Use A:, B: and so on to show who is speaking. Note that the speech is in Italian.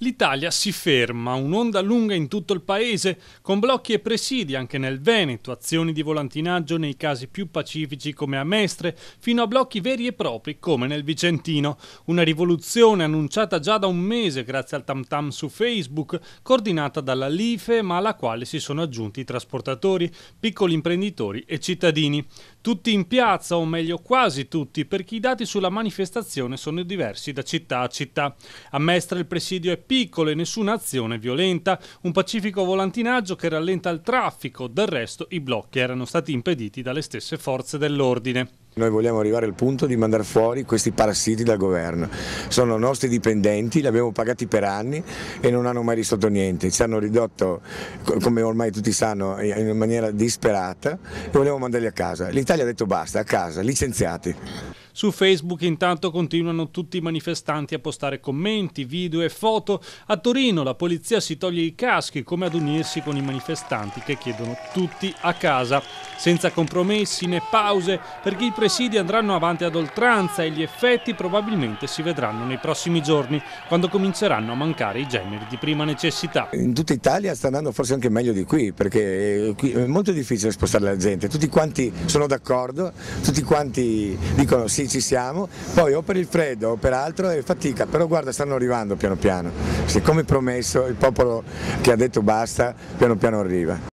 A: l'Italia si ferma, un'onda lunga in tutto il paese, con blocchi e presidi anche nel Veneto, azioni di volantinaggio nei casi più pacifici come a Mestre, fino a blocchi veri e propri come nel Vicentino. Una rivoluzione annunciata già da un mese grazie al tam tam su Facebook, coordinata dalla LIFE ma alla quale si sono aggiunti i trasportatori, piccoli imprenditori e cittadini. Tutti in piazza, o meglio quasi tutti, perché i dati sulla manifestazione sono diversi da città a città. A Mestre il presidio è piccole, nessuna azione violenta. Un pacifico volantinaggio che rallenta il traffico, del resto i blocchi erano stati impediti dalle stesse forze dell'ordine.
B: Noi vogliamo arrivare al punto di mandare fuori questi parassiti dal governo. Sono nostri dipendenti, li abbiamo pagati per anni e non hanno mai risolto niente. Ci hanno ridotto, come ormai tutti sanno, in maniera disperata e vogliamo mandarli a casa. L'Italia ha detto basta, a casa, licenziati.
A: Su Facebook intanto continuano tutti i manifestanti a postare commenti, video e foto. A Torino la polizia si toglie i caschi come ad unirsi con i manifestanti che chiedono tutti a casa, senza compromessi né pause, perché i presidi andranno avanti ad oltranza e gli effetti probabilmente si vedranno nei prossimi giorni, quando cominceranno a mancare i generi di prima necessità. In
B: tutta Italia sta andando forse anche meglio di qui, perché eh, qui è molto difficile spostare la gente, tutti quanti sono d'accordo, tutti quanti dicono sì sì ci siamo, poi o per il freddo o per altro è fatica, però guarda stanno arrivando piano piano, siccome promesso il popolo che ha detto basta piano piano arriva.